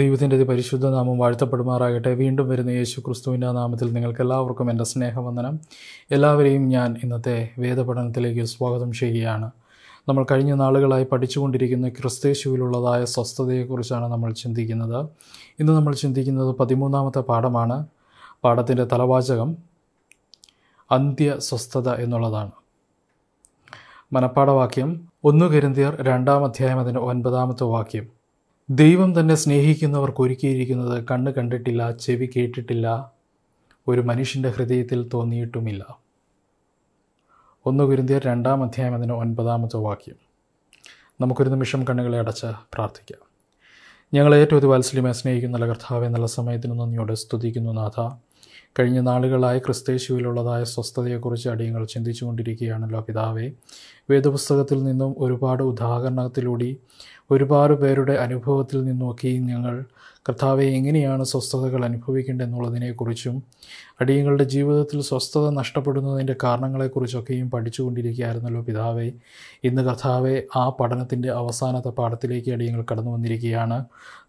ദൈവത്തിൻ്റെ പരിശുദ്ധ നാമം വാഴ്ത്തപ്പെടുമാറാകട്ടെ വീണ്ടും വരുന്ന യേശു ക്രിസ്തുവിൻ്റെ നാമത്തിൽ നിങ്ങൾക്ക് എല്ലാവർക്കും എൻ്റെ സ്നേഹവന്ദനം എല്ലാവരെയും ഞാൻ ഇന്നത്തെ വേദപഠനത്തിലേക്ക് സ്വാഗതം ചെയ്യുകയാണ് നമ്മൾ കഴിഞ്ഞ നാളുകളായി പഠിച്ചുകൊണ്ടിരിക്കുന്ന ക്രിസ്തേശുവിലുള്ളതായ സ്വസ്ഥതയെക്കുറിച്ചാണ് നമ്മൾ ചിന്തിക്കുന്നത് ഇന്ന് നമ്മൾ ചിന്തിക്കുന്നത് പതിമൂന്നാമത്തെ പാഠമാണ് പാഠത്തിൻ്റെ തലവാചകം അന്ത്യ സ്വസ്ഥത എന്നുള്ളതാണ് മനപ്പാഠവാക്യം ഒന്നു കരുന്തിയർ രണ്ടാം അധ്യായം അതിൻ്റെ ഒൻപതാമത്തെ വാക്യം ദൈവം തന്നെ സ്നേഹിക്കുന്നവർക്ക് ഒരുക്കിയിരിക്കുന്നത് കണ്ണ് കണ്ടിട്ടില്ല ചെവി കേട്ടിട്ടില്ല ഒരു മനുഷ്യൻ്റെ ഹൃദയത്തിൽ തോന്നിയിട്ടുമില്ല ഒന്ന് കുരുന്തിയർ രണ്ടാം അധ്യായം അതിന് ഒൻപതാമത്തെ വാക്യം നമുക്കൊരു നിമിഷം കണ്ണുകളെ അടച്ച് പ്രാർത്ഥിക്കാം ഞങ്ങൾ ഏറ്റവും വാത്സല്യമായി സ്നേഹിക്കുന്ന നല്ല കർത്താവെ നല്ല സമയത്തിന് നന്ദിയോടെ സ്തുതിക്കുന്നു നാഥ കഴിഞ്ഞ നാളുകളായി ക്രിസ്തേശുവിലുള്ളതായ സ്വസ്ഥതയെക്കുറിച്ച് അടിയങ്ങൾ ചിന്തിച്ചുകൊണ്ടിരിക്കുകയാണല്ലോ പിതാവേ വേദപുസ്തകത്തിൽ നിന്നും ഒരുപാട് ഉദാഹരണത്തിലൂടെ ഒരുപാട് പേരുടെ അനുഭവത്തിൽ നിന്നൊക്കെയും ഞങ്ങൾ കർത്താവെ എങ്ങനെയാണ് സ്വസ്ഥതകൾ അനുഭവിക്കേണ്ടത് എന്നുള്ളതിനെക്കുറിച്ചും അടിയങ്ങളുടെ ജീവിതത്തിൽ സ്വസ്ഥത നഷ്ടപ്പെടുന്നതിൻ്റെ കാരണങ്ങളെക്കുറിച്ചൊക്കെയും പഠിച്ചുകൊണ്ടിരിക്കുകയായിരുന്നല്ലോ പിതാവേ ഇന്ന് കർത്താവെ ആ പഠനത്തിൻ്റെ അവസാനത്തെ പാഠത്തിലേക്ക് അടിയങ്ങൾ കടന്നു വന്നിരിക്കുകയാണ്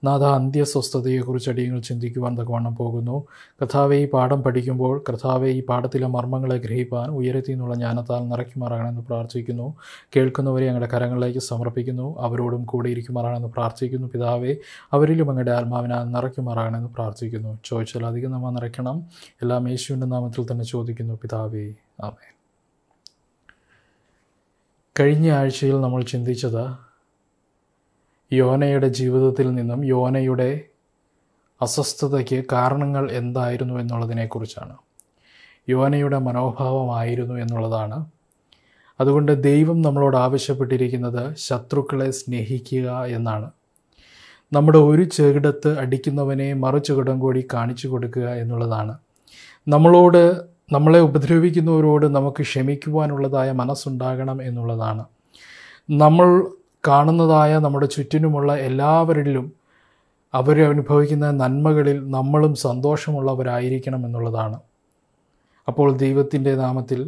നാഥ അന്ത്യസ്വസ്ഥതയെക്കുറിച്ച് അടിയങ്ങൾ ചിന്തിക്കുവാൻ തക്കവണ്ണം പോകുന്നു കർത്താവെ ഈ പാഠം പഠിക്കുമ്പോൾ കർത്താവെ ഈ പാഠത്തിലെ മർമ്മങ്ങളെ ഗ്രഹിപ്പാൻ ഉയരത്തിൽ നിന്നുള്ള ജ്ഞാനത്താൽ മാറാണെന്ന് പ്രാർത്ഥിക്കുന്നു കേൾക്കുന്നവരെ ഞങ്ങളുടെ കരങ്ങളിലേക്ക് സമർപ്പിക്കുന്നു അവരോടും കൂടെ ഇരിക്കുമാറാണെന്ന് പ്രാർത്ഥിക്കുന്നു പിതാവെ അവരിലും അങ്ങയുടെ ആത്മാവിനാൽ മാറാണെന്ന് പ്രാർത്ഥിക്കുന്നു ചോദിച്ചാൽ അധികം നമ്മൾ നിറയ്ക്കണം എല്ലാം എല്ലാം യേശുവിൻ്റെ നാമത്തിൽ തന്നെ ചോദിക്കുന്നു പിതാവേ ആമേ കഴിഞ്ഞ ആഴ്ചയിൽ നമ്മൾ ചിന്തിച്ചത് യോനയുടെ ജീവിതത്തിൽ നിന്നും യോനയുടെ അസ്വസ്ഥതയ്ക്ക് കാരണങ്ങൾ എന്തായിരുന്നു എന്നുള്ളതിനെക്കുറിച്ചാണ് യോനയുടെ മനോഭാവമായിരുന്നു എന്നുള്ളതാണ് അതുകൊണ്ട് ദൈവം നമ്മളോട് ആവശ്യപ്പെട്ടിരിക്കുന്നത് ശത്രുക്കളെ സ്നേഹിക്കുക എന്നാണ് നമ്മുടെ ഒരു ചെകിടത്ത് അടിക്കുന്നവനെ മറു ചുകടം കൂടി കാണിച്ചു കൊടുക്കുക എന്നുള്ളതാണ് നമ്മളോട് നമ്മളെ ഉപദ്രവിക്കുന്നവരോട് നമുക്ക് ക്ഷമിക്കുവാനുള്ളതായ മനസ്സുണ്ടാകണം എന്നുള്ളതാണ് നമ്മൾ കാണുന്നതായ നമ്മുടെ ചുറ്റിനുമുള്ള എല്ലാവരിലും അവർ അനുഭവിക്കുന്ന നന്മകളിൽ നമ്മളും സന്തോഷമുള്ളവരായിരിക്കണം എന്നുള്ളതാണ് അപ്പോൾ ദൈവത്തിൻ്റെ നാമത്തിൽ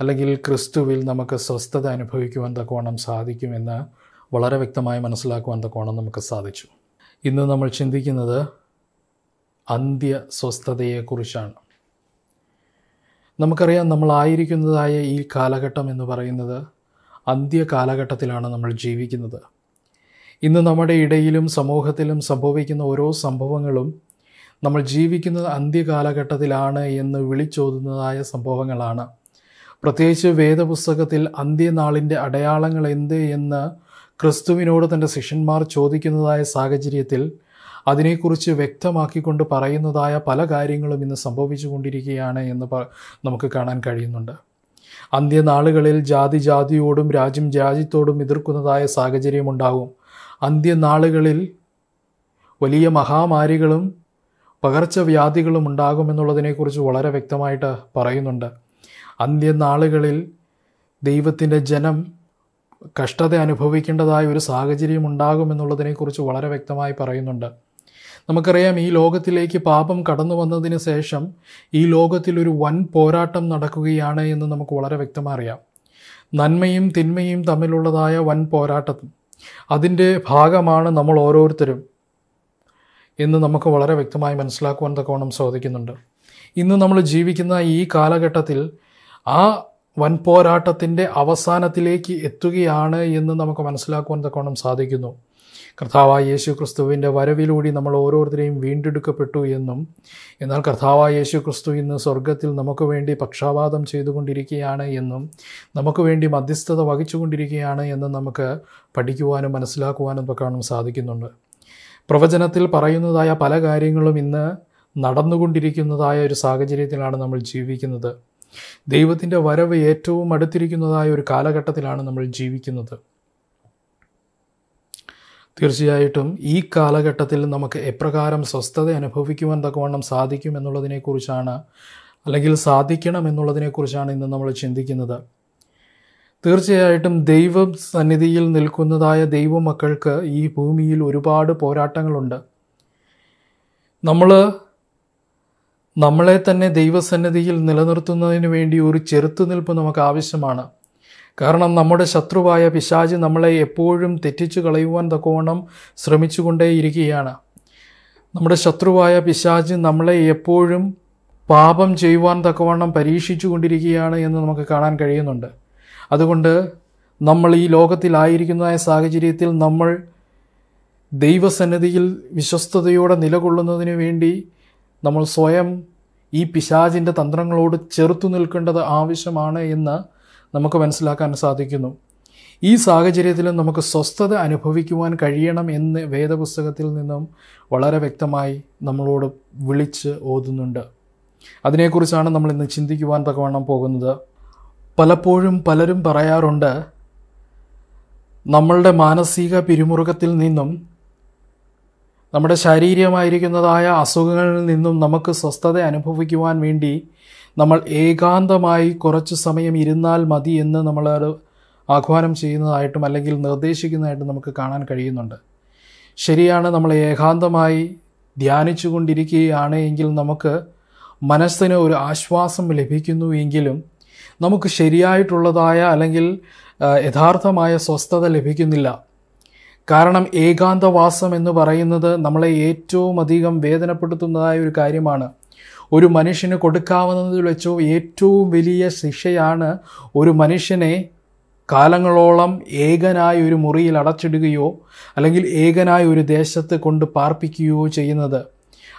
അല്ലെങ്കിൽ ക്രിസ്തുവിൽ നമുക്ക് സ്വസ്ഥത അനുഭവിക്കുവാൻ തക്കോണം സാധിക്കുമെന്ന് വളരെ വ്യക്തമായി മനസ്സിലാക്കുവാൻ തക്കോണം നമുക്ക് സാധിച്ചു ഇന്ന് നമ്മൾ ചിന്തിക്കുന്നത് അന്ത്യ സ്വസ്ഥതയെക്കുറിച്ചാണ് നമുക്കറിയാം നമ്മളായിരിക്കുന്നതായ ഈ കാലഘട്ടം എന്ന് പറയുന്നത് അന്ത്യ കാലഘട്ടത്തിലാണ് നമ്മൾ ജീവിക്കുന്നത് ഇന്ന് നമ്മുടെ ഇടയിലും സമൂഹത്തിലും സംഭവിക്കുന്ന ഓരോ സംഭവങ്ങളും നമ്മൾ ജീവിക്കുന്നത് അന്ത്യകാലഘട്ടത്തിലാണ് എന്ന് വിളിച്ചോതുന്നതായ സംഭവങ്ങളാണ് പ്രത്യേകിച്ച് വേദപുസ്തകത്തിൽ അന്ത്യനാളിൻ്റെ അടയാളങ്ങൾ എന്ത് എന്ന് ക്രിസ്തുവിനോട് തൻ്റെ ശിഷ്യന്മാർ ചോദിക്കുന്നതായ സാഹചര്യത്തിൽ അതിനെക്കുറിച്ച് വ്യക്തമാക്കിക്കൊണ്ട് പറയുന്നതായ പല കാര്യങ്ങളും ഇന്ന് സംഭവിച്ചുകൊണ്ടിരിക്കുകയാണ് എന്ന് നമുക്ക് കാണാൻ കഴിയുന്നുണ്ട് അന്ത്യനാളുകളിൽ ജാതി ജാതിയോടും രാജ്യം രാജ്യത്തോടും എതിർക്കുന്നതായ സാഹചര്യമുണ്ടാകും അന്ത്യനാളുകളിൽ വലിയ മഹാമാരികളും പകർച്ചവ്യാധികളും ഉണ്ടാകുമെന്നുള്ളതിനെക്കുറിച്ച് വളരെ വ്യക്തമായിട്ട് പറയുന്നുണ്ട് അന്ത്യനാളുകളിൽ ദൈവത്തിൻ്റെ ജനം കഷ്ടത അനുഭവിക്കേണ്ടതായ ഒരു സാഹചര്യം ഉണ്ടാകുമെന്നുള്ളതിനെക്കുറിച്ച് വളരെ വ്യക്തമായി പറയുന്നുണ്ട് നമുക്കറിയാം ഈ ലോകത്തിലേക്ക് പാപം കടന്നു വന്നതിന് ശേഷം ഈ ലോകത്തിലൊരു വൻ പോരാട്ടം നടക്കുകയാണ് എന്ന് നമുക്ക് വളരെ വ്യക്തമായി അറിയാം നന്മയും തിന്മയും തമ്മിലുള്ളതായ വൻ പോരാട്ടം അതിൻ്റെ ഭാഗമാണ് നമ്മൾ ഓരോരുത്തരും എന്ന് നമുക്ക് വളരെ വ്യക്തമായി മനസ്സിലാക്കുവാൻ തക്കവണ്ണം സാധിക്കുന്നുണ്ട് ഇന്ന് നമ്മൾ ജീവിക്കുന്ന ഈ കാലഘട്ടത്തിൽ ആ വൻ പോരാട്ടത്തിൻ്റെ അവസാനത്തിലേക്ക് എത്തുകയാണ് എന്ന് നമുക്ക് മനസ്സിലാക്കുവാൻ തക്കവണ്ണം സാധിക്കുന്നു കർത്താവായ യേശു ക്രിസ്തുവിൻ്റെ വരവിലൂടെ നമ്മൾ ഓരോരുത്തരെയും വീണ്ടെടുക്കപ്പെട്ടു എന്നും എന്നാൽ കർത്താവായ യേശു ക്രിസ്തു ഇന്ന് സ്വർഗത്തിൽ നമുക്ക് വേണ്ടി പക്ഷാപാതം ചെയ്തുകൊണ്ടിരിക്കുകയാണ് എന്നും നമുക്ക് വേണ്ടി മധ്യസ്ഥത വഹിച്ചുകൊണ്ടിരിക്കുകയാണ് എന്നും നമുക്ക് പഠിക്കുവാനും മനസ്സിലാക്കുവാനും കാണാൻ സാധിക്കുന്നുണ്ട് പ്രവചനത്തിൽ പറയുന്നതായ പല കാര്യങ്ങളും ഇന്ന് നടന്നുകൊണ്ടിരിക്കുന്നതായ ഒരു സാഹചര്യത്തിലാണ് നമ്മൾ ജീവിക്കുന്നത് ദൈവത്തിൻ്റെ വരവ് ഏറ്റവും അടുത്തിരിക്കുന്നതായ ഒരു കാലഘട്ടത്തിലാണ് നമ്മൾ ജീവിക്കുന്നത് തീർച്ചയായിട്ടും ഈ കാലഘട്ടത്തിൽ നമുക്ക് എപ്രകാരം സ്വസ്ഥത അനുഭവിക്കുവാൻ തക്കവണ്ണം സാധിക്കും എന്നുള്ളതിനെക്കുറിച്ചാണ് അല്ലെങ്കിൽ സാധിക്കണം എന്നുള്ളതിനെക്കുറിച്ചാണ് ഇന്ന് നമ്മൾ ചിന്തിക്കുന്നത് തീർച്ചയായിട്ടും ദൈവ സന്നിധിയിൽ നിൽക്കുന്നതായ ദൈവമക്കൾക്ക് ഈ ഭൂമിയിൽ ഒരുപാട് പോരാട്ടങ്ങളുണ്ട് നമ്മൾ നമ്മളെ തന്നെ ദൈവസന്നിധിയിൽ നിലനിർത്തുന്നതിന് വേണ്ടി ഒരു ചെറുത്തുനിൽപ്പ് നമുക്ക് ആവശ്യമാണ് കാരണം നമ്മുടെ ശത്രുവായ പിശാജ് നമ്മളെ എപ്പോഴും തെറ്റിച്ചു കളയുവാൻ തക്കവണ്ണം ശ്രമിച്ചുകൊണ്ടേയിരിക്കുകയാണ് നമ്മുടെ ശത്രുവായ പിശാജ് നമ്മളെ എപ്പോഴും പാപം ചെയ്യുവാൻ തക്കവണ്ണം പരീക്ഷിച്ചു കൊണ്ടിരിക്കുകയാണ് എന്ന് നമുക്ക് കാണാൻ കഴിയുന്നുണ്ട് അതുകൊണ്ട് നമ്മൾ ഈ ലോകത്തിലായിരിക്കുന്നതായ സാഹചര്യത്തിൽ നമ്മൾ ദൈവസന്നിധിയിൽ വിശ്വസ്തയോടെ നിലകൊള്ളുന്നതിന് വേണ്ടി നമ്മൾ സ്വയം ഈ പിശാചിൻ്റെ തന്ത്രങ്ങളോട് ചെറുത്തു നിൽക്കേണ്ടത് ആവശ്യമാണ് എന്ന് നമുക്ക് മനസ്സിലാക്കാൻ സാധിക്കുന്നു ഈ സാഹചര്യത്തിലും നമുക്ക് സ്വസ്ഥത അനുഭവിക്കുവാൻ കഴിയണം എന്ന് വേദപുസ്തകത്തിൽ നിന്നും വളരെ വ്യക്തമായി നമ്മളോട് വിളിച്ച് ഓതുന്നുണ്ട് അതിനെക്കുറിച്ചാണ് നമ്മൾ ഇന്ന് ചിന്തിക്കുവാൻ തക്കവണ്ണം പോകുന്നത് പലപ്പോഴും പലരും പറയാറുണ്ട് നമ്മളുടെ മാനസിക പിരിമുറുക്കത്തിൽ നിന്നും നമ്മുടെ ശാരീരികമായിരിക്കുന്നതായ അസുഖങ്ങളിൽ നിന്നും നമുക്ക് സ്വസ്ഥത അനുഭവിക്കുവാൻ വേണ്ടി നമ്മൾ ഏകാന്തമായി കുറച്ച് സമയം ഇരുന്നാൽ മതി എന്ന് നമ്മൾ ആഹ്വാനം ചെയ്യുന്നതായിട്ടും അല്ലെങ്കിൽ നിർദ്ദേശിക്കുന്നതായിട്ടും നമുക്ക് കാണാൻ കഴിയുന്നുണ്ട് ശരിയാണ് നമ്മൾ ഏകാന്തമായി ധ്യാനിച്ചു കൊണ്ടിരിക്കുകയാണ് എങ്കിൽ നമുക്ക് മനസ്സിന് ഒരു ആശ്വാസം ലഭിക്കുന്നു എങ്കിലും നമുക്ക് ശരിയായിട്ടുള്ളതായ അല്ലെങ്കിൽ യഥാർത്ഥമായ സ്വസ്ഥത ലഭിക്കുന്നില്ല കാരണം ഏകാന്തവാസം എന്ന് പറയുന്നത് നമ്മളെ ഏറ്റവും അധികം വേദനപ്പെടുത്തുന്നതായ ഒരു കാര്യമാണ് ഒരു മനുഷ്യന് കൊടുക്കാവുന്നതിൽ വെച്ചോ ഏറ്റവും വലിയ ശിക്ഷയാണ് ഒരു മനുഷ്യനെ കാലങ്ങളോളം ഏകനായ ഒരു മുറിയിൽ അടച്ചിടുകയോ അല്ലെങ്കിൽ ഏകനായ ഒരു ദേശത്ത് കൊണ്ട് പാർപ്പിക്കുകയോ ചെയ്യുന്നത്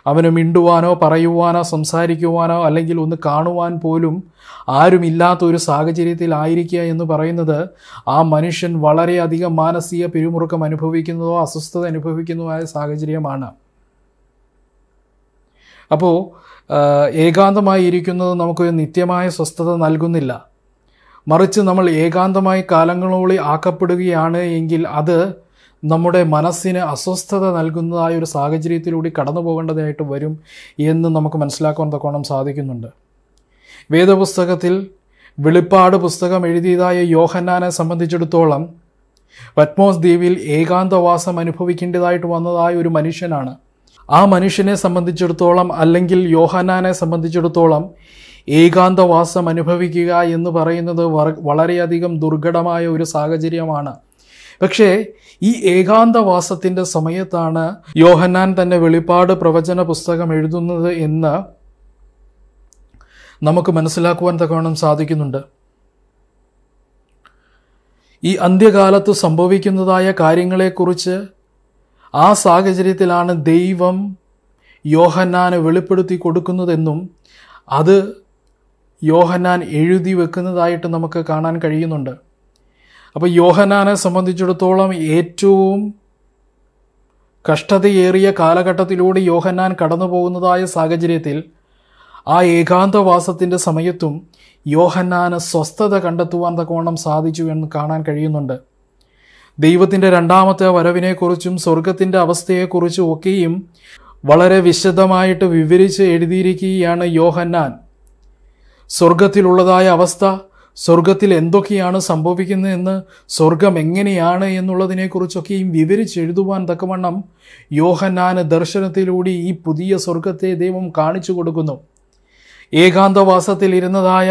അവന് മിണ്ടുവാനോ പറയുവാനോ സംസാരിക്കുവാനോ അല്ലെങ്കിൽ ഒന്ന് കാണുവാൻ പോലും ആരുമില്ലാത്ത ഒരു സാഹചര്യത്തിലായിരിക്കുക എന്ന് പറയുന്നത് ആ മനുഷ്യൻ വളരെയധികം മാനസിക പിരിമുറുക്കം അനുഭവിക്കുന്നതോ അസ്വസ്ഥത അനുഭവിക്കുന്നതോ ആയ സാഹചര്യമാണ് അപ്പോൾ ഏകാന്തമായി ഇരിക്കുന്നത് നമുക്കൊരു നിത്യമായ സ്വസ്ഥത നൽകുന്നില്ല മറിച്ച് നമ്മൾ ഏകാന്തമായി കാലങ്ങളോളി ആക്കപ്പെടുകയാണ് എങ്കിൽ അത് നമ്മുടെ മനസ്സിന് അസ്വസ്ഥത നൽകുന്നതായ ഒരു സാഹചര്യത്തിലൂടെ കടന്നു പോകേണ്ടതായിട്ട് വരും എന്ന് നമുക്ക് മനസ്സിലാക്കാൻ തക്കോണം സാധിക്കുന്നുണ്ട് വേദപുസ്തകത്തിൽ വെളിപ്പാട് പുസ്തകം എഴുതിയതായ യോഹന്നാനെ സംബന്ധിച്ചിടത്തോളം പത്മോസ് ദ്വീപിൽ ഏകാന്തവാസം അനുഭവിക്കേണ്ടതായിട്ട് വന്നതായ ഒരു മനുഷ്യനാണ് ആ മനുഷ്യനെ സംബന്ധിച്ചിടത്തോളം അല്ലെങ്കിൽ യോഹനാനെ സംബന്ധിച്ചിടത്തോളം ഏകാന്തവാസം അനുഭവിക്കുക എന്ന് പറയുന്നത് വളരെയധികം ദുർഘടമായ ഒരു സാഹചര്യമാണ് പക്ഷേ ഈ ഏകാന്തവാസത്തിൻ്റെ സമയത്താണ് യോഹന്നാൻ തന്നെ വെളിപ്പാട് പ്രവചന പുസ്തകം എഴുതുന്നത് എന്ന് നമുക്ക് മനസ്സിലാക്കുവാൻ തക്കവണ്ണം സാധിക്കുന്നുണ്ട് ഈ അന്ത്യകാലത്ത് സംഭവിക്കുന്നതായ കാര്യങ്ങളെക്കുറിച്ച് ആ സാഹചര്യത്തിലാണ് ദൈവം യോഹന്നാന് വെളിപ്പെടുത്തി കൊടുക്കുന്നതെന്നും അത് യോഹന്നാൻ എഴുതി വെക്കുന്നതായിട്ട് നമുക്ക് കാണാൻ കഴിയുന്നുണ്ട് അപ്പോൾ യോഹനാനെ സംബന്ധിച്ചിടത്തോളം ഏറ്റവും കഷ്ടതയേറിയ കാലഘട്ടത്തിലൂടെ യോഹന്നാൻ കടന്നു പോകുന്നതായ സാഹചര്യത്തിൽ ആ ഏകാന്തവാസത്തിൻ്റെ സമയത്തും യോഹന്നാന് സ്വസ്ഥത കണ്ടെത്തുവാൻ തക്കോണം സാധിച്ചു എന്ന് കാണാൻ കഴിയുന്നുണ്ട് ദൈവത്തിൻ്റെ രണ്ടാമത്തെ വരവിനെക്കുറിച്ചും സ്വർഗത്തിൻ്റെ അവസ്ഥയെക്കുറിച്ചും ഒക്കെയും വളരെ വിശദമായിട്ട് വിവരിച്ച് എഴുതിയിരിക്കുകയാണ് യോഹന്നാൻ സ്വർഗത്തിലുള്ളതായ അവസ്ഥ സ്വർഗത്തിൽ എന്തൊക്കെയാണ് സംഭവിക്കുന്നതെന്ന് സ്വർഗം എങ്ങനെയാണ് എന്നുള്ളതിനെക്കുറിച്ചൊക്കെയും വിവരിച്ചെഴുതുവാൻ തക്കവണ്ണം യോഹന്നാന് ദർശനത്തിലൂടെ ഈ പുതിയ സ്വർഗത്തെ ദൈവം കാണിച്ചു കൊടുക്കുന്നു ഏകാന്തവാസത്തിൽ ഇരുന്നതായ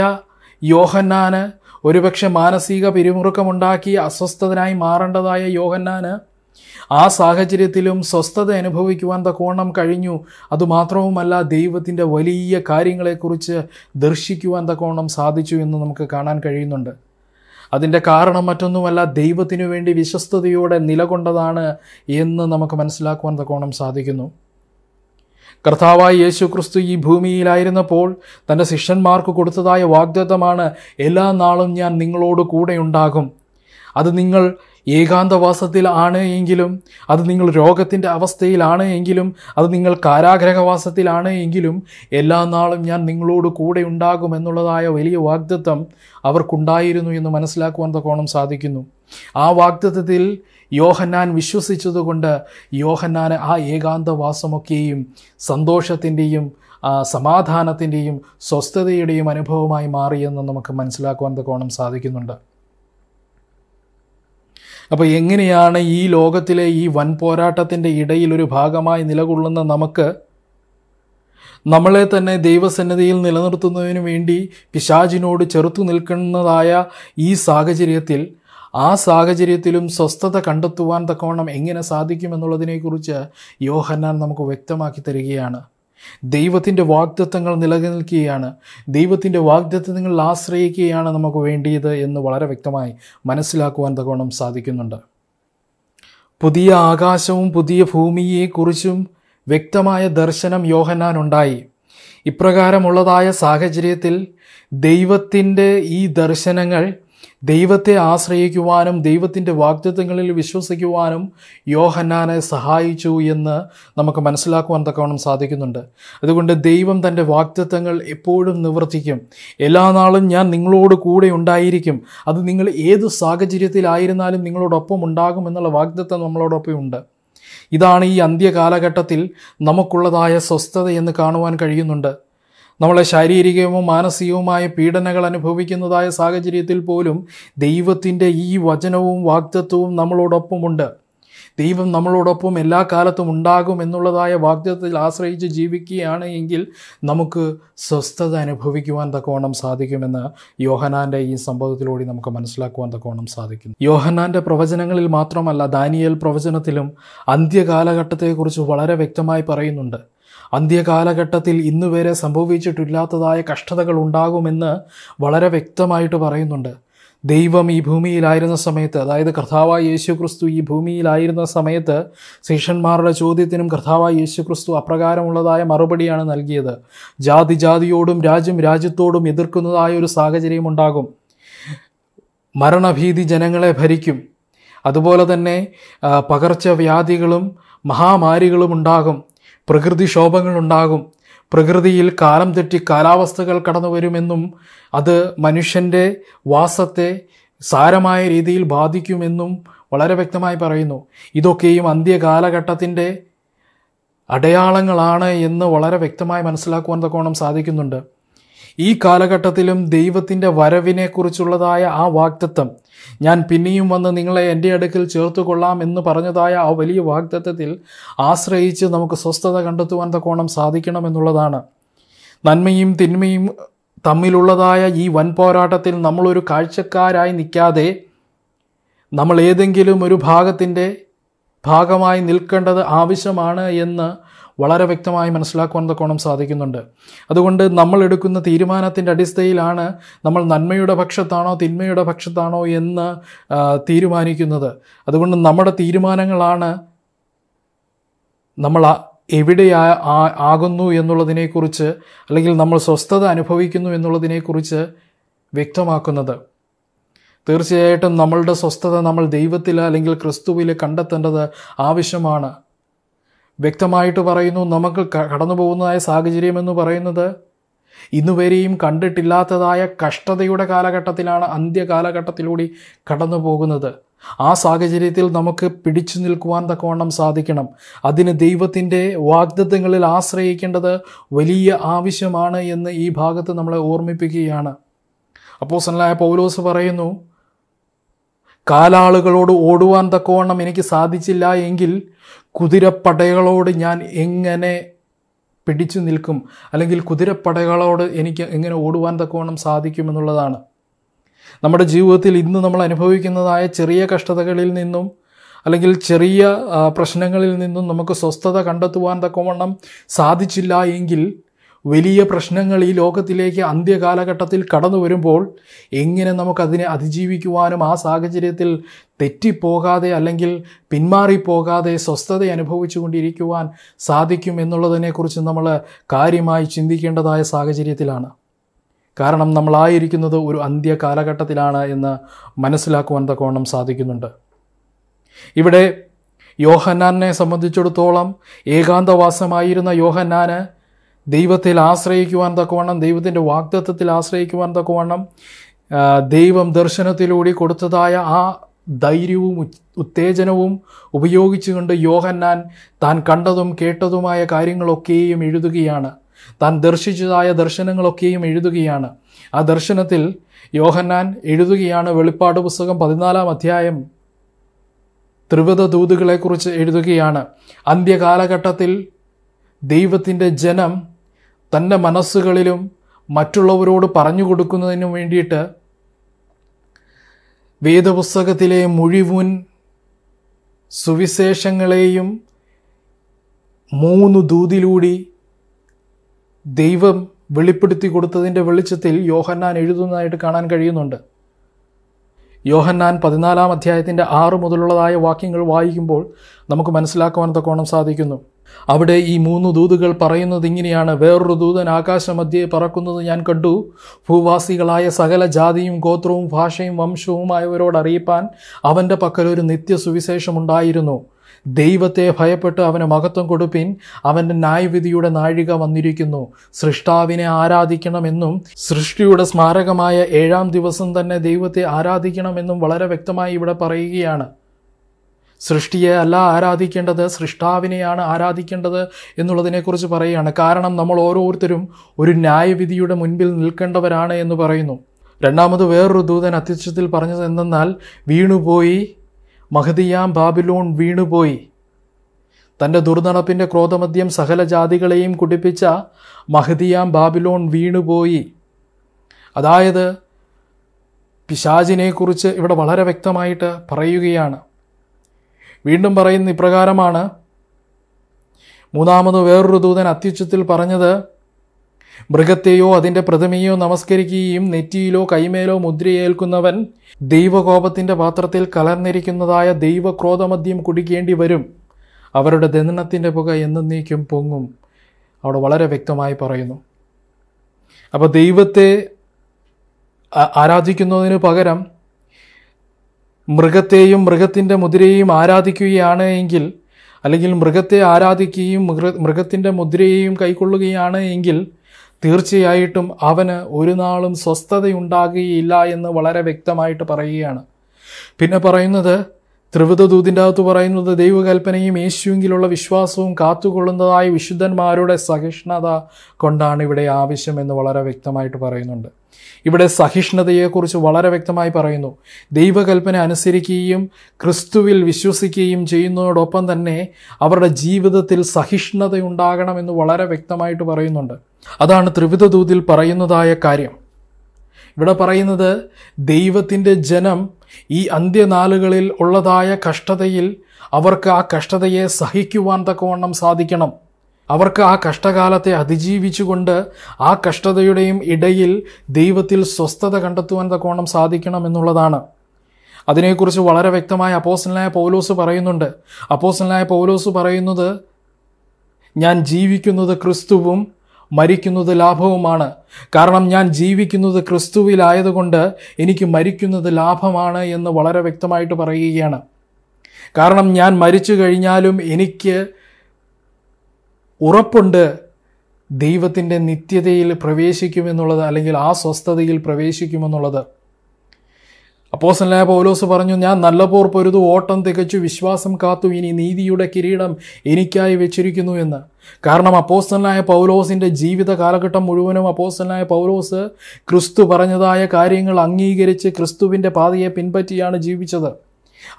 യോഹന്നാന് ഒരുപക്ഷെ മാനസിക പിരിമുറുക്കമുണ്ടാക്കി അസ്വസ്ഥതനായി മാറേണ്ടതായ യോഹന്നാന് ആ സാഹചര്യത്തിലും സ്വസ്ഥത അനുഭവിക്കുവാൻ തക്കോണം കഴിഞ്ഞു അതുമാത്രവുമല്ല ദൈവത്തിൻ്റെ വലിയ കാര്യങ്ങളെക്കുറിച്ച് ദർശിക്കുവാൻ തക്കോണം സാധിച്ചു എന്ന് നമുക്ക് കാണാൻ കഴിയുന്നുണ്ട് അതിൻ്റെ കാരണം മറ്റൊന്നുമല്ല ദൈവത്തിനു വേണ്ടി വിശ്വസ്തയോടെ നിലകൊണ്ടതാണ് എന്ന് നമുക്ക് മനസ്സിലാക്കുവാൻ തക്കോണം സാധിക്കുന്നു കർത്താവായ യേശു ക്രിസ്തു ഈ ഭൂമിയിലായിരുന്നപ്പോൾ തൻ്റെ ശിഷ്യന്മാർക്ക് കൊടുത്തതായ വാഗ്ദത്തമാണ് എല്ലാ നാളും ഞാൻ നിങ്ങളോട് കൂടെയുണ്ടാകും അത് നിങ്ങൾ ഏകാന്തവാസത്തിൽ ആണ് എങ്കിലും അത് നിങ്ങൾ രോഗത്തിൻ്റെ അവസ്ഥയിലാണ് എങ്കിലും അത് നിങ്ങൾ കാരാഗ്രഹവാസത്തിലാണ് എങ്കിലും എല്ലാ നാളും ഞാൻ നിങ്ങളോട് കൂടെ ഉണ്ടാകും എന്നുള്ളതായ വലിയ വാഗ്ദത്വം അവർക്കുണ്ടായിരുന്നു എന്ന് മനസ്സിലാക്കുവാൻ തക്കോണം സാധിക്കുന്നു ആ വാഗ്ദത്വത്തിൽ യോഹന്നാൻ വിശ്വസിച്ചതുകൊണ്ട് യോഹന്നാന് ആ ഏകാന്തവാസമൊക്കെയും സന്തോഷത്തിൻ്റെയും സമാധാനത്തിൻ്റെയും സ്വസ്ഥതയുടെയും അനുഭവമായി മാറിയെന്ന് നമുക്ക് മനസ്സിലാക്കുവാൻ തക്കോണം സാധിക്കുന്നുണ്ട് അപ്പോൾ എങ്ങനെയാണ് ഈ ലോകത്തിലെ ഈ വൻ പോരാട്ടത്തിൻ്റെ ഇടയിൽ ഒരു ഭാഗമായി നിലകൊള്ളുന്ന നമുക്ക് നമ്മളെ തന്നെ ദൈവസന്നിധിയിൽ നിലനിർത്തുന്നതിനു വേണ്ടി പിശാചിനോട് ചെറുത്തു നിൽക്കുന്നതായ ഈ സാഹചര്യത്തിൽ ആ സാഹചര്യത്തിലും സ്വസ്ഥത കണ്ടെത്തുവാൻ തക്കവണ്ണം എങ്ങനെ സാധിക്കുമെന്നുള്ളതിനെക്കുറിച്ച് യോഹന്നാൻ നമുക്ക് വ്യക്തമാക്കി തരികയാണ് ദൈവത്തിൻ്റെ വാഗ്ദത്തങ്ങൾ നിലനിൽക്കുകയാണ് ദൈവത്തിൻ്റെ വാഗ്ദത്തങ്ങൾ ആശ്രയിക്കുകയാണ് നമുക്ക് വേണ്ടിയത് എന്ന് വളരെ വ്യക്തമായി മനസ്സിലാക്കുവാൻ തക്കവണ്ണം സാധിക്കുന്നുണ്ട് പുതിയ ആകാശവും പുതിയ ഭൂമിയെക്കുറിച്ചും വ്യക്തമായ ദർശനം യോഹന്നാൻ ഉണ്ടായി ഇപ്രകാരമുള്ളതായ സാഹചര്യത്തിൽ ദൈവത്തിൻ്റെ ഈ ദർശനങ്ങൾ ദൈവത്തെ ആശ്രയിക്കുവാനും ദൈവത്തിൻ്റെ വാഗ്ദത്വങ്ങളിൽ വിശ്വസിക്കുവാനും യോഹന്നാനെ സഹായിച്ചു എന്ന് നമുക്ക് മനസ്സിലാക്കുവാൻ തക്കവണ്ണം സാധിക്കുന്നുണ്ട് അതുകൊണ്ട് ദൈവം തൻ്റെ വാഗ്ദത്വങ്ങൾ എപ്പോഴും നിവർത്തിക്കും എല്ലാ നാളും ഞാൻ നിങ്ങളോട് കൂടെ ഉണ്ടായിരിക്കും അത് നിങ്ങൾ ഏത് സാഹചര്യത്തിലായിരുന്നാലും നിങ്ങളോടൊപ്പം ഉണ്ടാകും എന്നുള്ള വാഗ്ദത്വം നമ്മളോടൊപ്പം ഉണ്ട് ഇതാണ് ഈ അന്ത്യകാലഘട്ടത്തിൽ നമുക്കുള്ളതായ സ്വസ്ഥത എന്ന് കാണുവാൻ കഴിയുന്നുണ്ട് നമ്മളെ ശാരീരികവും മാനസികവുമായ പീഡനങ്ങൾ അനുഭവിക്കുന്നതായ സാഹചര്യത്തിൽ പോലും ദൈവത്തിൻ്റെ ഈ വചനവും വാഗ്ദത്വവും നമ്മളോടൊപ്പമുണ്ട് ദൈവം നമ്മളോടൊപ്പം എല്ലാ കാലത്തും ഉണ്ടാകും എന്നുള്ളതായ വാഗ്ദത്തിൽ ആശ്രയിച്ച് ജീവിക്കുകയാണ് എങ്കിൽ നമുക്ക് സ്വസ്ഥത അനുഭവിക്കുവാൻ തക്കവണ്ണം സാധിക്കുമെന്ന് യോഹനാൻ്റെ ഈ സംഭവത്തിലൂടെ നമുക്ക് മനസ്സിലാക്കുവാൻ തക്കവണ്ണം സാധിക്കുന്നു യോഹനാൻ്റെ പ്രവചനങ്ങളിൽ മാത്രമല്ല ദാനിയൽ പ്രവചനത്തിലും അന്ത്യകാലഘട്ടത്തെക്കുറിച്ച് വളരെ വ്യക്തമായി പറയുന്നുണ്ട് അന്ത്യകാലഘട്ടത്തിൽ ഇന്നുവരെ സംഭവിച്ചിട്ടില്ലാത്തതായ കഷ്ടതകൾ ഉണ്ടാകുമെന്ന് വളരെ വ്യക്തമായിട്ട് പറയുന്നുണ്ട് ദൈവം ഈ ഭൂമിയിലായിരുന്ന സമയത്ത് അതായത് കർത്താവായ യേശു ക്രിസ്തു ഈ ഭൂമിയിലായിരുന്ന സമയത്ത് ശിഷ്യന്മാരുടെ ചോദ്യത്തിനും കർത്താവായ യേശു ക്രിസ്തു അപ്രകാരമുള്ളതായ മറുപടിയാണ് നൽകിയത് ജാതി ജാതിയോടും രാജ്യം രാജ്യത്തോടും എതിർക്കുന്നതായ ഒരു സാഹചര്യം ഉണ്ടാകും മരണഭീതി ജനങ്ങളെ ഭരിക്കും അതുപോലെ തന്നെ പകർച്ചവ്യാധികളും മഹാമാരികളും ഉണ്ടാകും പ്രകൃതിക്ഷോഭങ്ങളുണ്ടാകും പ്രകൃതിയിൽ കാലം തെറ്റി കാലാവസ്ഥകൾ കടന്നു വരുമെന്നും അത് മനുഷ്യൻ്റെ വാസത്തെ സാരമായ രീതിയിൽ ബാധിക്കുമെന്നും വളരെ വ്യക്തമായി പറയുന്നു ഇതൊക്കെയും അന്ത്യകാലഘട്ടത്തിൻ്റെ അടയാളങ്ങളാണ് എന്ന് വളരെ വ്യക്തമായി മനസ്സിലാക്കുവാൻ തക്കോണം സാധിക്കുന്നുണ്ട് ഈ കാലഘട്ടത്തിലും ദൈവത്തിൻ്റെ വരവിനെക്കുറിച്ചുള്ളതായ ആ വാക്തത്വം ഞാൻ പിന്നെയും വന്ന് നിങ്ങളെ എൻ്റെ അടുക്കൽ ചേർത്ത് കൊള്ളാം എന്ന് പറഞ്ഞതായ ആ വലിയ വാഗ്ദത്തത്തിൽ ആശ്രയിച്ച് നമുക്ക് സ്വസ്ഥത കണ്ടെത്തുവാൻ തക്കോണം സാധിക്കണമെന്നുള്ളതാണ് നന്മയും തിന്മയും തമ്മിലുള്ളതായ ഈ വൻ പോരാട്ടത്തിൽ നമ്മളൊരു കാഴ്ചക്കാരായി നിൽക്കാതെ നമ്മൾ ഏതെങ്കിലും ഒരു ഭാഗത്തിൻ്റെ ഭാഗമായി നിൽക്കേണ്ടത് ആവശ്യമാണ് എന്ന് വളരെ വ്യക്തമായി മനസ്സിലാക്കുവാൻ തക്കോണം സാധിക്കുന്നുണ്ട് അതുകൊണ്ട് നമ്മൾ എടുക്കുന്ന തീരുമാനത്തിൻ്റെ അടിസ്ഥയിലാണ് നമ്മൾ നന്മയുടെ പക്ഷത്താണോ തിന്മയുടെ പക്ഷത്താണോ എന്ന് തീരുമാനിക്കുന്നത് അതുകൊണ്ട് നമ്മുടെ തീരുമാനങ്ങളാണ് നമ്മൾ എവിടെ ആകുന്നു എന്നുള്ളതിനെക്കുറിച്ച് അല്ലെങ്കിൽ നമ്മൾ സ്വസ്ഥത അനുഭവിക്കുന്നു എന്നുള്ളതിനെക്കുറിച്ച് വ്യക്തമാക്കുന്നത് തീർച്ചയായിട്ടും നമ്മളുടെ സ്വസ്ഥത നമ്മൾ ദൈവത്തിൽ അല്ലെങ്കിൽ ക്രിസ്തുവിൽ കണ്ടെത്തേണ്ടത് ആവശ്യമാണ് വ്യക്തമായിട്ട് പറയുന്നു നമുക്ക് കടന്നു പോകുന്നതായ സാഹചര്യം എന്ന് പറയുന്നത് ഇന്നുവരെയും കണ്ടിട്ടില്ലാത്തതായ കഷ്ടതയുടെ കാലഘട്ടത്തിലാണ് അന്ത്യകാലഘട്ടത്തിലൂടെ കടന്നു പോകുന്നത് ആ സാഹചര്യത്തിൽ നമുക്ക് പിടിച്ചു നിൽക്കുവാൻ തക്കവണ്ണം സാധിക്കണം അതിന് ദൈവത്തിൻ്റെ വാഗ്ദത്വങ്ങളിൽ ആശ്രയിക്കേണ്ടത് വലിയ ആവശ്യമാണ് എന്ന് ഈ ഭാഗത്ത് നമ്മളെ ഓർമ്മിപ്പിക്കുകയാണ് അപ്പോൾ സനലായ പൗലോസ് പറയുന്നു കാലാളുകളോട് ഓടുവാൻ തക്കവണ്ണം എനിക്ക് സാധിച്ചില്ല എങ്കിൽ കുതിരപ്പടകളോട് ഞാൻ എങ്ങനെ പിടിച്ചു നിൽക്കും അല്ലെങ്കിൽ കുതിരപ്പടകളോട് എനിക്ക് എങ്ങനെ ഓടുവാൻ തക്കവണ്ണം സാധിക്കുമെന്നുള്ളതാണ് നമ്മുടെ ജീവിതത്തിൽ ഇന്ന് നമ്മൾ അനുഭവിക്കുന്നതായ ചെറിയ കഷ്ടതകളിൽ നിന്നും അല്ലെങ്കിൽ ചെറിയ പ്രശ്നങ്ങളിൽ നിന്നും നമുക്ക് സ്വസ്ഥത കണ്ടെത്തുവാൻ തക്കവണ്ണം സാധിച്ചില്ല എങ്കിൽ വലിയ പ്രശ്നങ്ങൾ ഈ ലോകത്തിലേക്ക് അന്ത്യകാലഘട്ടത്തിൽ കടന്നു വരുമ്പോൾ എങ്ങനെ നമുക്കതിനെ അതിജീവിക്കുവാനും ആ സാഹചര്യത്തിൽ തെറ്റിപ്പോകാതെ അല്ലെങ്കിൽ പിന്മാറിപ്പോകാതെ സ്വസ്ഥത അനുഭവിച്ചു കൊണ്ടിരിക്കുവാൻ സാധിക്കും എന്നുള്ളതിനെക്കുറിച്ച് നമ്മൾ കാര്യമായി ചിന്തിക്കേണ്ടതായ സാഹചര്യത്തിലാണ് കാരണം നമ്മളായിരിക്കുന്നത് ഒരു അന്ത്യ കാലഘട്ടത്തിലാണ് എന്ന് മനസ്സിലാക്കുവാൻ തക്കവണ്ണം സാധിക്കുന്നുണ്ട് ഇവിടെ യോഹന്നാനെ സംബന്ധിച്ചിടത്തോളം ഏകാന്തവാസമായിരുന്ന യോഹന്നാന് ദൈവത്തിൽ ആശ്രയിക്കുവാൻ തക്കവണ്ണം ദൈവത്തിൻ്റെ വാഗ്ദത്വത്തിൽ ആശ്രയിക്കുവാൻ തക്കവണ്ണം ദൈവം ദർശനത്തിലൂടെ കൊടുത്തതായ ആ ധൈര്യവും ഉത്തേജനവും ഉപയോഗിച്ചുകൊണ്ട് യോഹന്നാൻ താൻ കണ്ടതും കേട്ടതുമായ കാര്യങ്ങളൊക്കെയും എഴുതുകയാണ് താൻ ദർശിച്ചതായ ദർശനങ്ങളൊക്കെയും എഴുതുകയാണ് ആ ദർശനത്തിൽ യോഹന്നാൻ എഴുതുകയാണ് വെളിപ്പാട് പുസ്തകം പതിനാലാം അധ്യായം ത്രിവിധ ദൂതുകളെക്കുറിച്ച് എഴുതുകയാണ് അന്ത്യകാലഘട്ടത്തിൽ ദൈവത്തിൻ്റെ ജനം തൻ്റെ മനസ്സുകളിലും മറ്റുള്ളവരോട് പറഞ്ഞു കൊടുക്കുന്നതിനും വേണ്ടിയിട്ട് വേദപുസ്തകത്തിലെ മുഴിവുൻ സുവിശേഷങ്ങളെയും മൂന്ന് ദൂതിലൂടി ദൈവം വെളിപ്പെടുത്തി കൊടുത്തതിൻ്റെ വെളിച്ചത്തിൽ യോഹന്നാൻ എഴുതുന്നതായിട്ട് കാണാൻ കഴിയുന്നുണ്ട് യോഹന്നാൻ പതിനാലാം അധ്യായത്തിൻ്റെ ആറ് മുതലുള്ളതായ വാക്യങ്ങൾ വായിക്കുമ്പോൾ നമുക്ക് മനസ്സിലാക്കുവാൻ കോണം സാധിക്കുന്നു അവിടെ ഈ മൂന്ന് ദൂതുകൾ പറയുന്നത് ഇങ്ങനെയാണ് വേറൊരു ദൂതൻ ആകാശമധ്യേ പറക്കുന്നത് ഞാൻ കണ്ടു ഭൂവാസികളായ സകല ജാതിയും ഗോത്രവും ഭാഷയും വംശവുമായവരോട് അറിയിപ്പാൻ അവൻ്റെ ഒരു നിത്യ സുവിശേഷമുണ്ടായിരുന്നു ദൈവത്തെ ഭയപ്പെട്ട് അവന് മഹത്വം കൊടുപ്പിൻ അവൻ്റെ ന്യായവിധിയുടെ നാഴിക വന്നിരിക്കുന്നു സൃഷ്ടാവിനെ ആരാധിക്കണമെന്നും സൃഷ്ടിയുടെ സ്മാരകമായ ഏഴാം ദിവസം തന്നെ ദൈവത്തെ ആരാധിക്കണമെന്നും വളരെ വ്യക്തമായി ഇവിടെ പറയുകയാണ് സൃഷ്ടിയെ അല്ല ആരാധിക്കേണ്ടത് സൃഷ്ടാവിനെയാണ് ആരാധിക്കേണ്ടത് എന്നുള്ളതിനെക്കുറിച്ച് പറയുകയാണ് കാരണം നമ്മൾ ഓരോരുത്തരും ഒരു ന്യായവിധിയുടെ മുൻപിൽ നിൽക്കേണ്ടവരാണ് എന്ന് പറയുന്നു രണ്ടാമത് വേറൊരു ദൂതൻ അത്യുച്ചത്തിൽ പറഞ്ഞത് എന്തെന്നാൽ വീണുപോയി മഹദിയാം ബാബിലോൺ വീണുപോയി തൻ്റെ ദുർനടപ്പിൻ്റെ ക്രോധമദ്യം സകല ജാതികളെയും കുടിപ്പിച്ച മഹദിയാം ബാബിലോൺ വീണുപോയി അതായത് പിശാജിനെക്കുറിച്ച് ഇവിടെ വളരെ വ്യക്തമായിട്ട് പറയുകയാണ് വീണ്ടും പറയുന്ന ഇപ്രകാരമാണ് മൂന്നാമത് വേറൊരു ദൂതൻ അത്യുച്ചത്തിൽ പറഞ്ഞത് മൃഗത്തെയോ അതിൻ്റെ പ്രതിമയോ നമസ്കരിക്കുകയും നെറ്റിയിലോ കൈമേലോ മുദ്രയേൽക്കുന്നവൻ ദൈവകോപത്തിൻ്റെ പാത്രത്തിൽ കലർന്നിരിക്കുന്നതായ ദൈവക്രോധമദ്യം കുടിക്കേണ്ടി വരും അവരുടെ ദഹനത്തിൻ്റെ പുക എന്നേക്കും പൊങ്ങും അവിടെ വളരെ വ്യക്തമായി പറയുന്നു അപ്പോൾ ദൈവത്തെ ആരാധിക്കുന്നതിന് പകരം മൃഗത്തെയും മൃഗത്തിൻ്റെ മുദ്രയെയും ആരാധിക്കുകയാണ് എങ്കിൽ അല്ലെങ്കിൽ മൃഗത്തെ ആരാധിക്കുകയും മൃഗ മൃഗത്തിൻ്റെ മുദ്രയെയും കൈക്കൊള്ളുകയാണ് എങ്കിൽ തീർച്ചയായിട്ടും അവന് ഒരു നാളും സ്വസ്ഥതയുണ്ടാകുകയില്ല എന്ന് വളരെ വ്യക്തമായിട്ട് പറയുകയാണ് പിന്നെ പറയുന്നത് ത്രിവിധദൂതിൻ്റെ അകത്ത് പറയുന്നത് ദൈവകൽപ്പനയും യേശുവിലുള്ള വിശ്വാസവും കാത്തുകൊള്ളുന്നതായ വിശുദ്ധന്മാരുടെ സഹിഷ്ണുത കൊണ്ടാണ് ഇവിടെ ആവശ്യമെന്ന് വളരെ വ്യക്തമായിട്ട് പറയുന്നുണ്ട് ഇവിടെ സഹിഷ്ണുതയെക്കുറിച്ച് വളരെ വ്യക്തമായി പറയുന്നു ദൈവകൽപ്പന അനുസരിക്കുകയും ക്രിസ്തുവിൽ വിശ്വസിക്കുകയും ചെയ്യുന്നതോടൊപ്പം തന്നെ അവരുടെ ജീവിതത്തിൽ സഹിഷ്ണുത ഉണ്ടാകണമെന്ന് വളരെ വ്യക്തമായിട്ട് പറയുന്നുണ്ട് അതാണ് ത്രിവിധദൂതിൽ പറയുന്നതായ കാര്യം ഇവിടെ പറയുന്നത് ദൈവത്തിൻ്റെ ജനം ഈ അന്ത്യനാളുകളിൽ ഉള്ളതായ കഷ്ടതയിൽ അവർക്ക് ആ കഷ്ടതയെ സഹിക്കുവാൻ തക്കവണ്ണം സാധിക്കണം അവർക്ക് ആ കഷ്ടകാലത്തെ അതിജീവിച്ചുകൊണ്ട് ആ കഷ്ടതയുടെയും ഇടയിൽ ദൈവത്തിൽ സ്വസ്ഥത കണ്ടെത്തുവാൻ തക്കവണ്ണം സാധിക്കണം എന്നുള്ളതാണ് അതിനെക്കുറിച്ച് വളരെ വ്യക്തമായ അപ്പോസനായ പൗലോസ് പറയുന്നുണ്ട് അപ്പോസനായ പൗലോസ് പറയുന്നത് ഞാൻ ജീവിക്കുന്നത് ക്രിസ്തുവും മരിക്കുന്നത് ലാഭവുമാണ് കാരണം ഞാൻ ജീവിക്കുന്നത് ക്രിസ്തുവിലായതുകൊണ്ട് എനിക്ക് മരിക്കുന്നത് ലാഭമാണ് എന്ന് വളരെ വ്യക്തമായിട്ട് പറയുകയാണ് കാരണം ഞാൻ മരിച്ചു കഴിഞ്ഞാലും എനിക്ക് ഉറപ്പുണ്ട് ദൈവത്തിൻ്റെ നിത്യതയിൽ പ്രവേശിക്കുമെന്നുള്ളത് അല്ലെങ്കിൽ ആ സ്വസ്ഥതയിൽ പ്രവേശിക്കുമെന്നുള്ളത് അപ്പോസനായ പൗലോസ് പറഞ്ഞു ഞാൻ നല്ല പോർ പൊരുതു ഓട്ടം തികച്ചു വിശ്വാസം കാത്തു ഇനി നീതിയുടെ കിരീടം എനിക്കായി വെച്ചിരിക്കുന്നു എന്ന് കാരണം അപ്പോസ്തനായ പൗലോസിൻ്റെ ജീവിത കാലഘട്ടം മുഴുവനും അപ്പോസ്തനായ പൗലോസ് ക്രിസ്തു പറഞ്ഞതായ കാര്യങ്ങൾ അംഗീകരിച്ച് ക്രിസ്തുവിൻ്റെ പാതയെ പിൻപറ്റിയാണ് ജീവിച്ചത്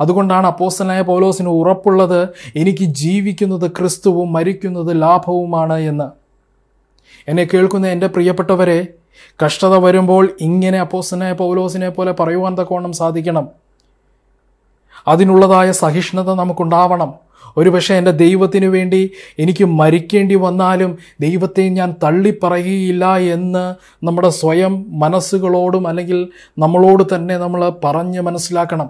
അതുകൊണ്ടാണ് അപ്പോസ്തനായ പൗലോസിന് ഉറപ്പുള്ളത് എനിക്ക് ജീവിക്കുന്നത് ക്രിസ്തുവും മരിക്കുന്നത് ലാഭവുമാണ് എന്ന് എന്നെ കേൾക്കുന്ന എൻ്റെ പ്രിയപ്പെട്ടവരെ കഷ്ടത വരുമ്പോൾ ഇങ്ങനെ അപ്പോസിനെ പൗലോസിനെ പോലെ പറയുവാൻ തക്കവണ്ണം സാധിക്കണം അതിനുള്ളതായ സഹിഷ്ണുത നമുക്കുണ്ടാവണം ഒരു പക്ഷേ എൻ്റെ ദൈവത്തിനു വേണ്ടി എനിക്ക് മരിക്കേണ്ടി വന്നാലും ദൈവത്തെ ഞാൻ തള്ളിപ്പറയുകയില്ല എന്ന് നമ്മുടെ സ്വയം മനസ്സുകളോടും അല്ലെങ്കിൽ നമ്മളോട് തന്നെ നമ്മൾ പറഞ്ഞ് മനസ്സിലാക്കണം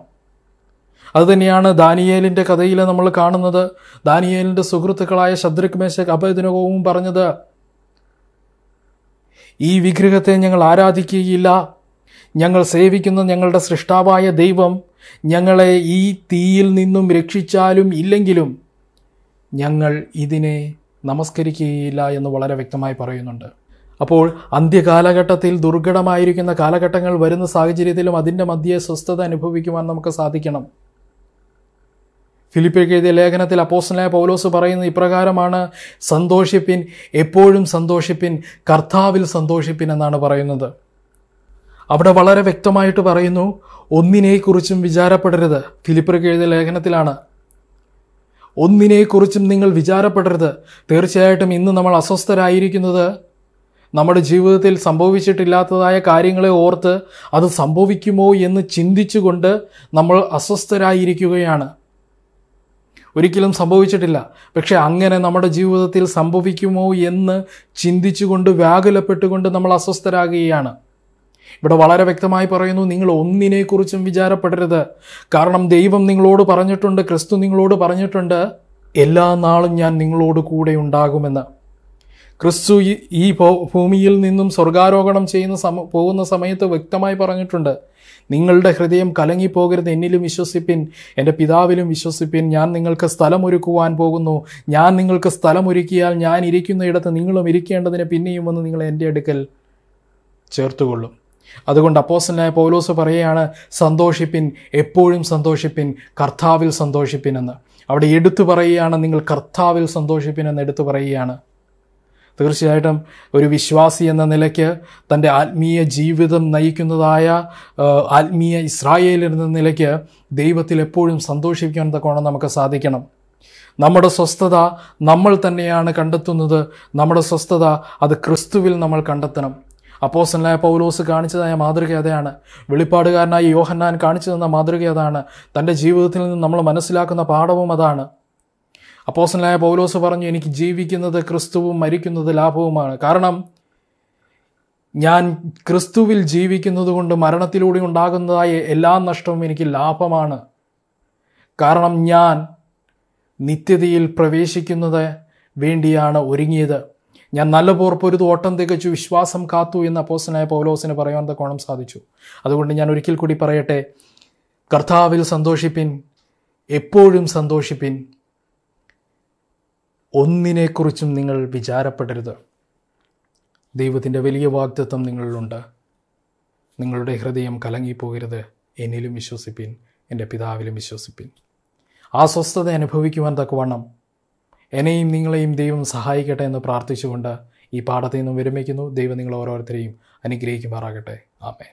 അതുതന്നെയാണ് ദാനിയേലിൻ്റെ കഥയിൽ നമ്മൾ കാണുന്നത് ദാനിയേലിൻ്റെ സുഹൃത്തുക്കളായ ശത്രുഘ്മേശ് അഭയദിനകവും പറഞ്ഞത് ഈ വിഗ്രഹത്തെ ഞങ്ങൾ ആരാധിക്കുകയില്ല ഞങ്ങൾ സേവിക്കുന്ന ഞങ്ങളുടെ സൃഷ്ടാവായ ദൈവം ഞങ്ങളെ ഈ തീയിൽ നിന്നും രക്ഷിച്ചാലും ഇല്ലെങ്കിലും ഞങ്ങൾ ഇതിനെ നമസ്കരിക്കുകയില്ല എന്ന് വളരെ വ്യക്തമായി പറയുന്നുണ്ട് അപ്പോൾ അന്ത്യകാലഘട്ടത്തിൽ ദുർഘടമായിരിക്കുന്ന കാലഘട്ടങ്ങൾ വരുന്ന സാഹചര്യത്തിലും അതിൻ്റെ മധ്യേ സ്വസ്ഥത അനുഭവിക്കുവാൻ നമുക്ക് സാധിക്കണം ഫിലിപ്പേക്ക് എഴുതിയ ലേഖനത്തിൽ അപ്പോസ്റ്റലായ പൗലോസ് പറയുന്നത് ഇപ്രകാരമാണ് സന്തോഷിപ്പിൻ എപ്പോഴും സന്തോഷിപ്പിൻ കർത്താവിൽ സന്തോഷിപ്പിൻ എന്നാണ് പറയുന്നത് അവിടെ വളരെ വ്യക്തമായിട്ട് പറയുന്നു ഒന്നിനെക്കുറിച്ചും വിചാരപ്പെടരുത് ഫിലിപ്പേക്ക് എഴുതിയ ലേഖനത്തിലാണ് ഒന്നിനെക്കുറിച്ചും നിങ്ങൾ വിചാരപ്പെടരുത് തീർച്ചയായിട്ടും ഇന്ന് നമ്മൾ അസ്വസ്ഥരായിരിക്കുന്നത് നമ്മുടെ ജീവിതത്തിൽ സംഭവിച്ചിട്ടില്ലാത്തതായ കാര്യങ്ങളെ ഓർത്ത് അത് സംഭവിക്കുമോ എന്ന് ചിന്തിച്ചുകൊണ്ട് നമ്മൾ അസ്വസ്ഥരായിരിക്കുകയാണ് ഒരിക്കലും സംഭവിച്ചിട്ടില്ല പക്ഷേ അങ്ങനെ നമ്മുടെ ജീവിതത്തിൽ സംഭവിക്കുമോ എന്ന് ചിന്തിച്ചുകൊണ്ട് വ്യാകുലപ്പെട്ടുകൊണ്ട് നമ്മൾ അസ്വസ്ഥരാകുകയാണ് ഇവിടെ വളരെ വ്യക്തമായി പറയുന്നു നിങ്ങൾ ഒന്നിനെക്കുറിച്ചും വിചാരപ്പെടരുത് കാരണം ദൈവം നിങ്ങളോട് പറഞ്ഞിട്ടുണ്ട് ക്രിസ്തു നിങ്ങളോട് പറഞ്ഞിട്ടുണ്ട് എല്ലാ നാളും ഞാൻ നിങ്ങളോട് കൂടെ ഉണ്ടാകുമെന്ന് ക്രിസ്തു ഈ ഭൂമിയിൽ നിന്നും സ്വർഗാരോഹണം ചെയ്യുന്ന സമ പോകുന്ന സമയത്ത് വ്യക്തമായി പറഞ്ഞിട്ടുണ്ട് നിങ്ങളുടെ ഹൃദയം കലങ്ങിപ്പോകരുത് എന്നിലും വിശ്വസിപ്പിൻ എൻ്റെ പിതാവിലും വിശ്വസിപ്പിൻ ഞാൻ നിങ്ങൾക്ക് സ്ഥലമൊരുക്കുവാൻ പോകുന്നു ഞാൻ നിങ്ങൾക്ക് സ്ഥലമൊരുക്കിയാൽ ഞാൻ ഇടത്ത് നിങ്ങളും ഇരിക്കേണ്ടതിന് പിന്നെയും വന്ന് നിങ്ങൾ എൻ്റെ അടുക്കൽ ചേർത്തുകൊള്ളും അതുകൊണ്ട് അപ്പോസനായ പൗലോസ് പറയുകയാണ് സന്തോഷിപ്പിൻ എപ്പോഴും സന്തോഷിപ്പിൻ കർത്താവിൽ സന്തോഷിപ്പിൻ എന്ന് അവിടെ എടുത്തു പറയുകയാണ് നിങ്ങൾ കർത്താവിൽ സന്തോഷിപ്പിൻ എന്ന് എടുത്തു പറയുകയാണ് തീർച്ചയായിട്ടും ഒരു വിശ്വാസി എന്ന നിലയ്ക്ക് തൻ്റെ ആത്മീയ ജീവിതം നയിക്കുന്നതായ ആത്മീയ ഇസ്രായേലിൽ എന്ന നിലയ്ക്ക് ദൈവത്തിൽ എപ്പോഴും സന്തോഷിപ്പിക്കാൻ തക്കോണം നമുക്ക് സാധിക്കണം നമ്മുടെ സ്വസ്ഥത നമ്മൾ തന്നെയാണ് കണ്ടെത്തുന്നത് നമ്മുടെ സ്വസ്ഥത അത് ക്രിസ്തുവിൽ നമ്മൾ കണ്ടെത്തണം അപ്പോസനായ പൗലോസ് കാണിച്ചതായ മാതൃക അതാണ് വെളിപ്പാടുകാരനായ യോഹന്നാൻ കാണിച്ചു തന്ന മാതൃക അതാണ് തൻ്റെ ജീവിതത്തിൽ നിന്ന് നമ്മൾ മനസ്സിലാക്കുന്ന പാഠവും അതാണ് അപ്പോസനായ പൗലോസ് പറഞ്ഞു എനിക്ക് ജീവിക്കുന്നത് ക്രിസ്തുവും മരിക്കുന്നത് ലാഭവുമാണ് കാരണം ഞാൻ ക്രിസ്തുവിൽ ജീവിക്കുന്നത് കൊണ്ട് മരണത്തിലൂടെ ഉണ്ടാകുന്നതായ എല്ലാ നഷ്ടവും എനിക്ക് ലാഭമാണ് കാരണം ഞാൻ നിത്യതയിൽ പ്രവേശിക്കുന്നത് വേണ്ടിയാണ് ഒരുങ്ങിയത് ഞാൻ നല്ല പോർപ്പൊരു ഓട്ടം തികച്ചു വിശ്വാസം കാത്തു എന്ന അപ്പോസനായ പൗലോസിന് പറയാൻ തക്കോണം സാധിച്ചു അതുകൊണ്ട് ഞാൻ ഒരിക്കൽ കൂടി പറയട്ടെ കർത്താവിൽ സന്തോഷിപ്പിൻ എപ്പോഴും സന്തോഷിപ്പിൻ ഒന്നിനെക്കുറിച്ചും നിങ്ങൾ വിചാരപ്പെടരുത് ദൈവത്തിൻ്റെ വലിയ വാഗ്ദത്വം നിങ്ങളിലുണ്ട് നിങ്ങളുടെ ഹൃദയം കലങ്ങിപ്പോകരുത് എന്നിലും വിശ്വസിപ്പിൻ എൻ്റെ പിതാവിലും വിശ്വസിപ്പിൻ ആ സ്വസ്ഥത അനുഭവിക്കുവാൻ തക്കവണ്ണം എന്നെയും നിങ്ങളെയും ദൈവം സഹായിക്കട്ടെ എന്ന് പ്രാർത്ഥിച്ചുകൊണ്ട് ഈ പാഠത്തിൽ നിന്നും വിരമിക്കുന്നു ദൈവം നിങ്ങൾ ഓരോരുത്തരെയും അനുഗ്രഹിക്കുമാറാകട്ടെ ആമേ